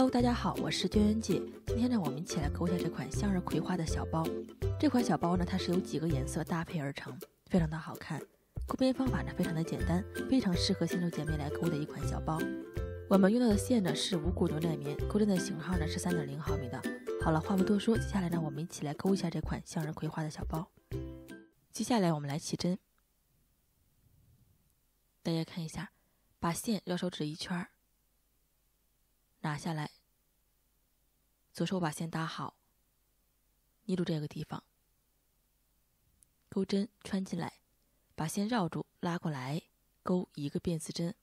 Hello，大家好，我是娟娟姐。今天呢，我们一起来钩一下这款向日葵花的小包。这款小包呢，它是由几个颜色搭配而成，非常的好看。钩边方法呢，非常的简单，非常适合新手姐妹来钩的一款小包。我们用到的线呢是无骨牛仔棉，钩针的型号呢是三点零毫米的。好了，话不多说，接下来呢，我们一起来钩一下这款向日葵花的小包。接下来我们来起针，大家看一下，把线绕手指一圈儿。拿下来，左手把线搭好，捏住这个地方，钩针穿进来，把线绕住，拉过来，钩一个辫子针。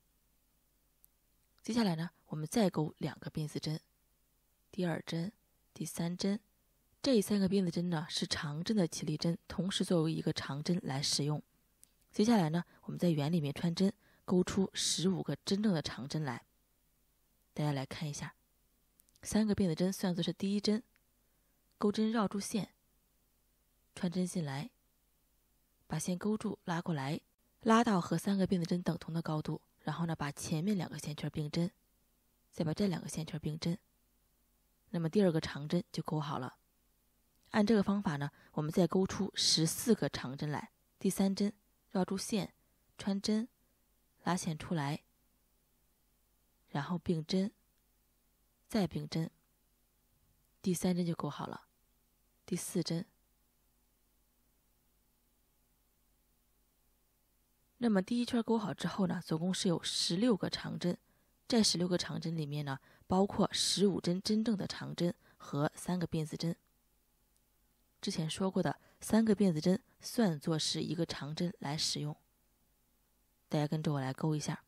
接下来呢，我们再钩两个辫子针，第二针、第三针，这三个辫子针呢是长针的起立针，同时作为一个长针来使用。接下来呢，我们在圆里面穿针，钩出十五个真正的长针来。大家来看一下，三个辫子针算作是第一针，钩针绕住线，穿针进来，把线勾住，拉过来，拉到和三个辫子针等同的高度，然后呢，把前面两个线圈并针，再把这两个线圈并针，那么第二个长针就钩好了。按这个方法呢，我们再钩出十四个长针来。第三针绕住线，穿针，拉线出来。然后并针，再并针。第三针就钩好了，第四针。那么第一圈钩好之后呢，总共是有十六个长针，这十六个长针里面呢，包括十五针真正的长针和三个辫子针。之前说过的，三个辫子针算作是一个长针来使用。大家跟着我来钩一下。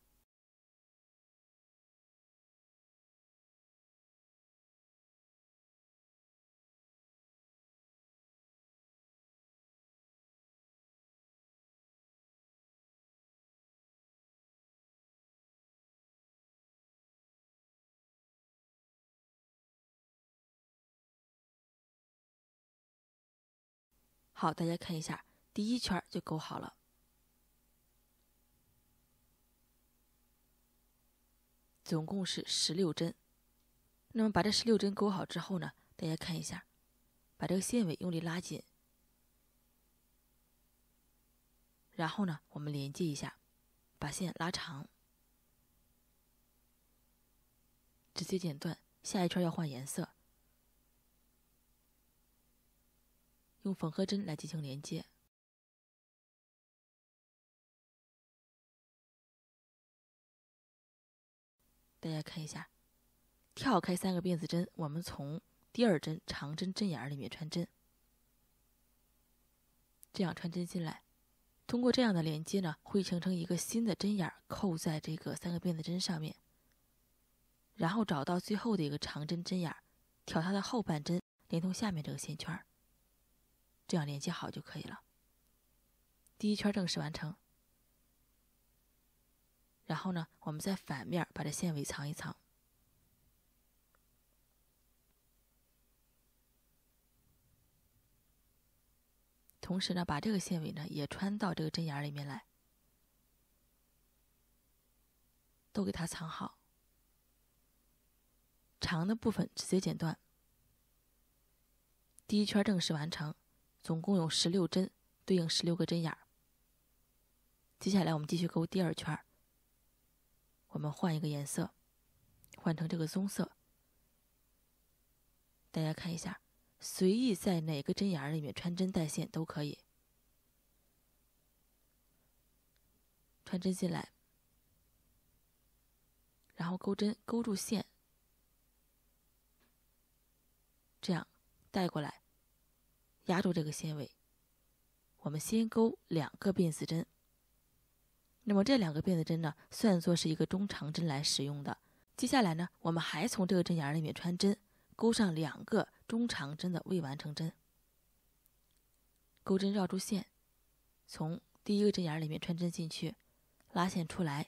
好，大家看一下，第一圈就钩好了，总共是十六针。那么把这十六针钩好之后呢，大家看一下，把这个线尾用力拉紧，然后呢，我们连接一下，把线拉长，直接剪断。下一圈要换颜色。用缝合针来进行连接。大家看一下，跳开三个辫子针，我们从第二针长针针眼里面穿针，这样穿针进来。通过这样的连接呢，会形成一个新的针眼，扣在这个三个辫子针上面。然后找到最后的一个长针针眼，挑它的后半针，连通下面这个线圈。这样连接好就可以了。第一圈正式完成。然后呢，我们在反面把这线尾藏一藏。同时呢，把这个线尾呢也穿到这个针眼里面来，都给它藏好。长的部分直接剪断。第一圈正式完成。总共有十六针，对应十六个针眼。接下来我们继续勾第二圈。我们换一个颜色，换成这个棕色。大家看一下，随意在哪个针眼里面穿针带线都可以。穿针进来，然后钩针钩住线，这样带过来。夹住这个线尾，我们先钩两个辫子针。那么这两个辫子针呢，算作是一个中长针来使用的。接下来呢，我们还从这个针眼里面穿针，钩上两个中长针的未完成针。钩针绕住线，从第一个针眼里面穿针进去，拉线出来，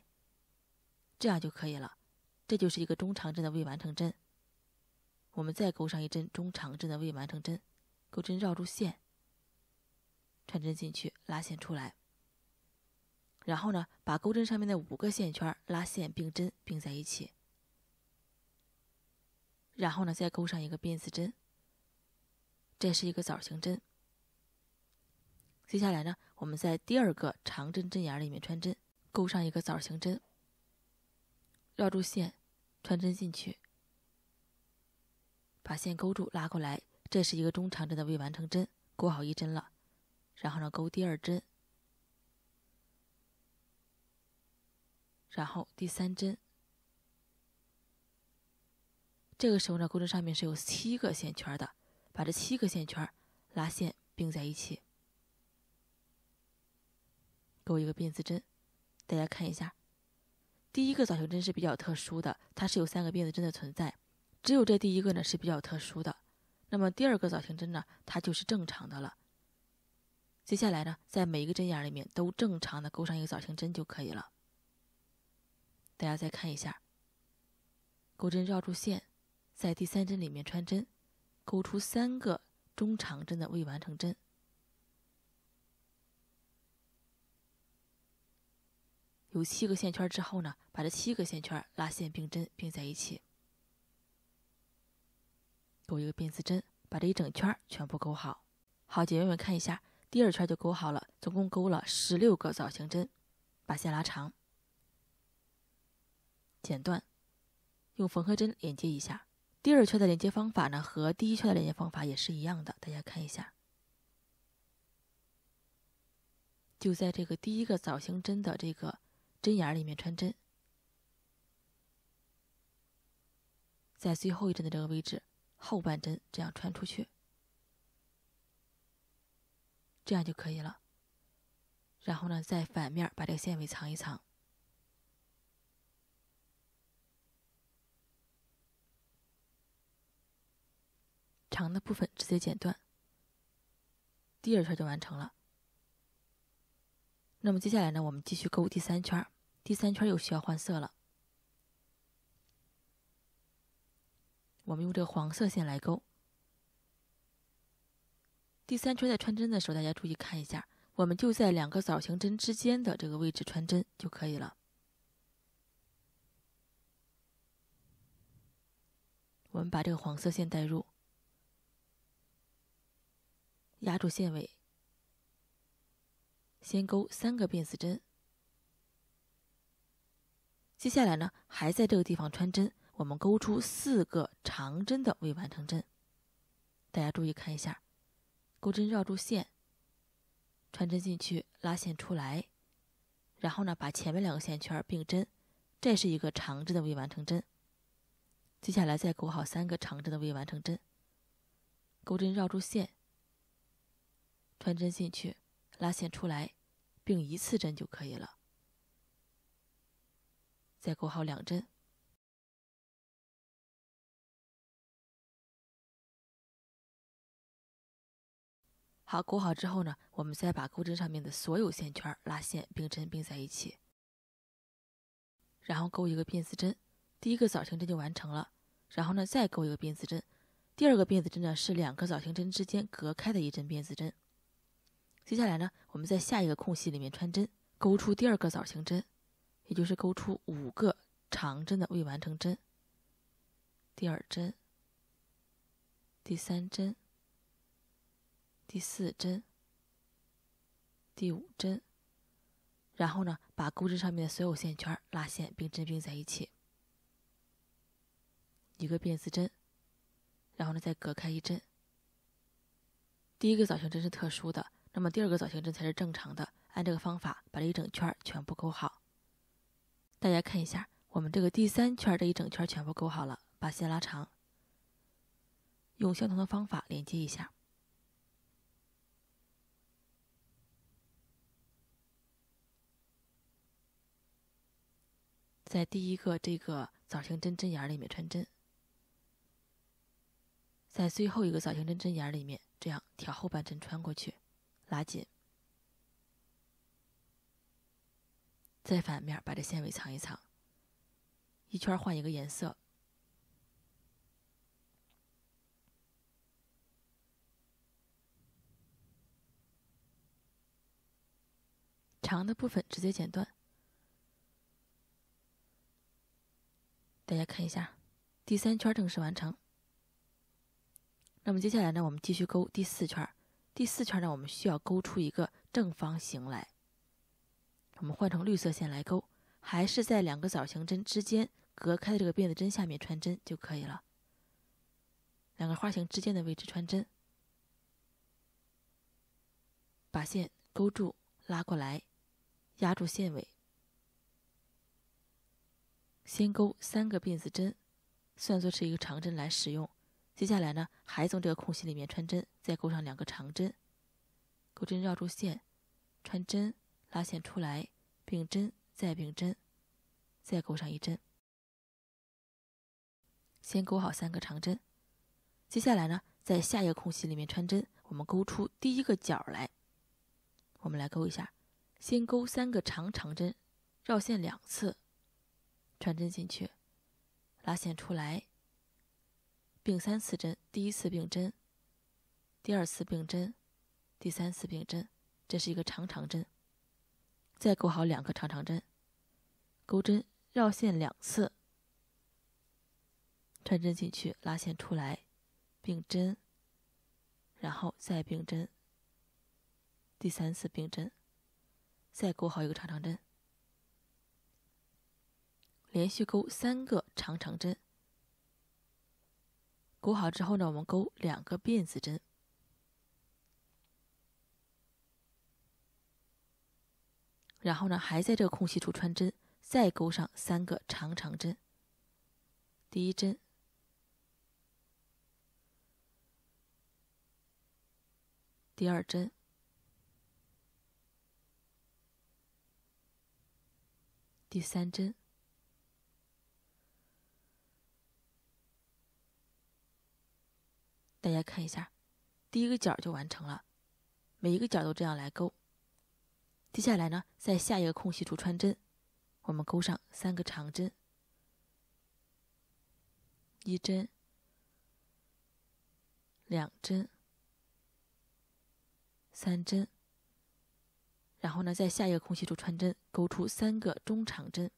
这样就可以了。这就是一个中长针的未完成针。我们再钩上一针中长针的未完成针。钩针绕住线，穿针进去，拉线出来。然后呢，把钩针上面的五个线圈拉线并针并在一起。然后呢，再钩上一个辫子针，这是一个枣形针。接下来呢，我们在第二个长针针眼里面穿针，钩上一个枣形针。绕住线，穿针进去，把线勾住，拉过来。这是一个中长针的未完成针，钩好一针了，然后呢钩第二针，然后第三针。这个时候呢，钩针上面是有七个线圈的，把这七个线圈拉线并在一起，钩一个辫子针。大家看一下，第一个枣球针是比较特殊的，它是有三个辫子针的存在，只有这第一个呢是比较特殊的。那么第二个枣形针呢，它就是正常的了。接下来呢，在每一个针眼里面都正常的钩上一个枣形针就可以了。大家再看一下，钩针绕住线，在第三针里面穿针，钩出三个中长针的未完成针。有七个线圈之后呢，把这七个线圈拉线并针并在一起。勾一个辫子针，把这一整圈全部勾好。好，姐妹们看一下，第二圈就勾好了，总共勾了十六个枣形针。把线拉长，剪断，用缝合针连接一下。第二圈的连接方法呢，和第一圈的连接方法也是一样的。大家看一下，就在这个第一个枣形针的这个针眼里面穿针，在最后一针的这个位置。后半针这样穿出去，这样就可以了。然后呢，在反面把这个线尾藏一藏，长的部分直接剪断。第二圈就完成了。那么接下来呢，我们继续勾第三圈，第三圈又需要换色了。我们用这个黄色线来钩。第三圈在穿针的时候，大家注意看一下，我们就在两个枣形针之间的这个位置穿针就可以了。我们把这个黄色线带入，压住线尾，先钩三个辫子针。接下来呢，还在这个地方穿针。我们钩出四个长针的未完成针，大家注意看一下，钩针绕住线，穿针进去，拉线出来，然后呢把前面两个线圈并针，这是一个长针的未完成针。接下来再钩好三个长针的未完成针，钩针绕住线，穿针进去，拉线出来，并一次针就可以了。再钩好两针。好，钩好之后呢，我们再把钩针上面的所有线圈拉线并针并在一起，然后钩一个辫子针，第一个枣形针就完成了。然后呢，再钩一个辫子针，第二个辫子针呢是两个枣形针之间隔开的一针辫子针。接下来呢，我们在下一个空隙里面穿针，钩出第二个枣形针，也就是钩出五个长针的未完成针。第二针，第三针。第四针、第五针，然后呢，把钩针上面的所有线圈拉线并针并在一起，一个辫子针，然后呢再隔开一针。第一个枣形针是特殊的，那么第二个枣形针才是正常的。按这个方法把这一整圈全部钩好。大家看一下，我们这个第三圈这一整圈全部钩好了，把线拉长，用相同的方法连接一下。在第一个这个枣形针针眼里面穿针，在最后一个枣形针针眼里面，这样挑后半针穿过去，拉紧，再反面把这线尾藏一藏。一圈换一个颜色，长的部分直接剪断。大家看一下，第三圈正式完成。那么接下来呢，我们继续勾第四圈。第四圈呢，我们需要勾出一个正方形来。我们换成绿色线来勾，还是在两个枣形针之间隔开的这个辫子针下面穿针就可以了。两个花形之间的位置穿针，把线勾住，拉过来，压住线尾。先钩三个辫子针，算作是一个长针来使用。接下来呢，还从这个空隙里面穿针，再钩上两个长针。钩针绕住线，穿针拉线出来，并针再并针，再钩上一针。先钩好三个长针，接下来呢，在下一个空隙里面穿针，我们钩出第一个角来。我们来钩一下，先钩三个长长针，绕线两次。穿针进去，拉线出来，并三次针：第一次并针，第二次并针，第三次并针。这是一个长长针，再钩好两个长长针，钩针绕线两次，穿针进去，拉线出来，并针，然后再并针，第三次并针，再钩好一个长长针。连续钩三个长长针，钩好之后呢，我们钩两个辫子针，然后呢，还在这个空隙处穿针，再钩上三个长长针。第一针，第二针，第三针。大家看一下，第一个角就完成了。每一个角都这样来钩。接下来呢，在下一个空隙处穿针，我们钩上三个长针，一针、两针、三针。然后呢，在下一个空隙处穿针，钩出三个中长针，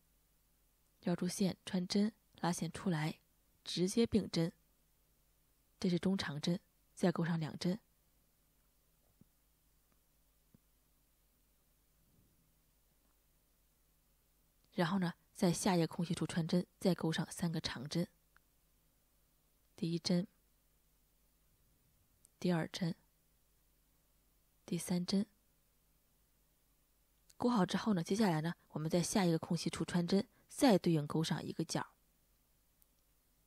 绕住线穿针，拉线出来，直接并针。这是中长针，再钩上两针。然后呢，在下一个空隙处穿针，再钩上三个长针。第一针，第二针，第三针。钩好之后呢，接下来呢，我们在下一个空隙处穿针，再对应钩上一个角。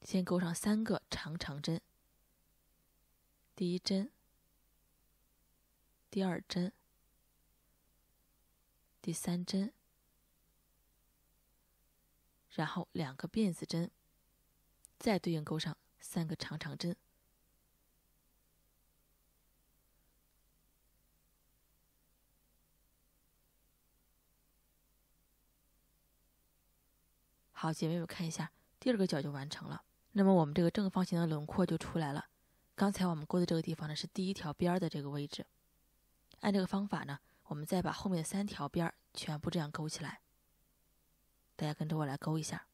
先钩上三个长长针。第一针，第二针，第三针，然后两个辫子针，再对应钩上三个长长针。好，姐妹们看一下，第二个角就完成了。那么我们这个正方形的轮廓就出来了。刚才我们勾的这个地方呢，是第一条边儿的这个位置。按这个方法呢，我们再把后面的三条边儿全部这样勾起来。大家跟着我来勾一下。